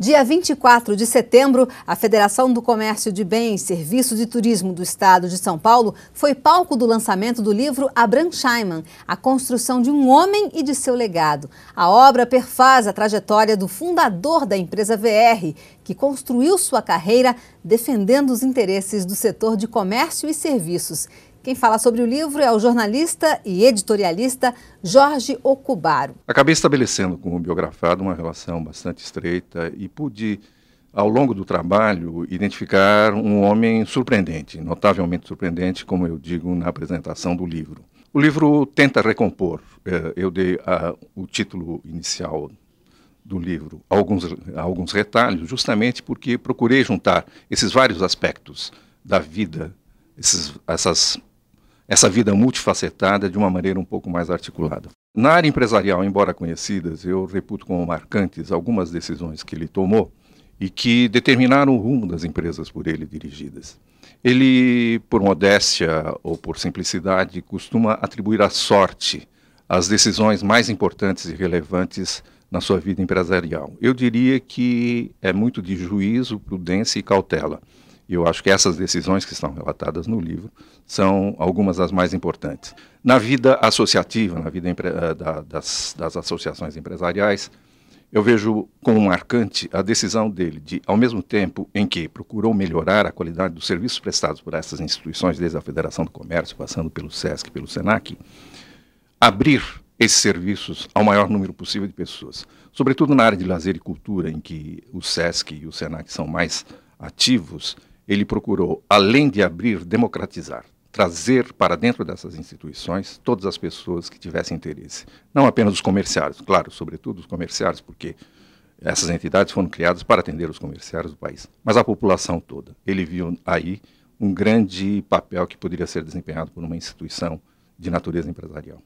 Dia 24 de setembro, a Federação do Comércio de Bens, Serviços e Turismo do Estado de São Paulo foi palco do lançamento do livro Abraham Scheinman, A Construção de um Homem e de Seu Legado. A obra perfaz a trajetória do fundador da empresa VR, que construiu sua carreira defendendo os interesses do setor de comércio e serviços quem fala sobre o livro é o jornalista e editorialista Jorge Ocubaro. Acabei estabelecendo com o biografado uma relação bastante estreita e pude, ao longo do trabalho, identificar um homem surpreendente, notavelmente surpreendente, como eu digo na apresentação do livro. O livro tenta recompor. Eh, eu dei o título inicial do livro alguns, alguns retalhos, justamente porque procurei juntar esses vários aspectos da vida, esses, essas essa vida multifacetada de uma maneira um pouco mais articulada. Na área empresarial, embora conhecidas, eu reputo como marcantes algumas decisões que ele tomou e que determinaram o rumo das empresas por ele dirigidas. Ele, por modéstia ou por simplicidade, costuma atribuir à sorte as decisões mais importantes e relevantes na sua vida empresarial. Eu diria que é muito de juízo, prudência e cautela. E eu acho que essas decisões que estão relatadas no livro são algumas das mais importantes. Na vida associativa, na vida eh, da, das, das associações empresariais, eu vejo como marcante a decisão dele de, ao mesmo tempo em que procurou melhorar a qualidade dos serviços prestados por essas instituições, desde a Federação do Comércio, passando pelo SESC, pelo SENAC, abrir esses serviços ao maior número possível de pessoas, sobretudo na área de lazer e cultura, em que o SESC e o SENAC são mais ativos, ele procurou, além de abrir, democratizar, trazer para dentro dessas instituições todas as pessoas que tivessem interesse. Não apenas os comerciários, claro, sobretudo os comerciários, porque essas entidades foram criadas para atender os comerciários do país, mas a população toda. Ele viu aí um grande papel que poderia ser desempenhado por uma instituição de natureza empresarial.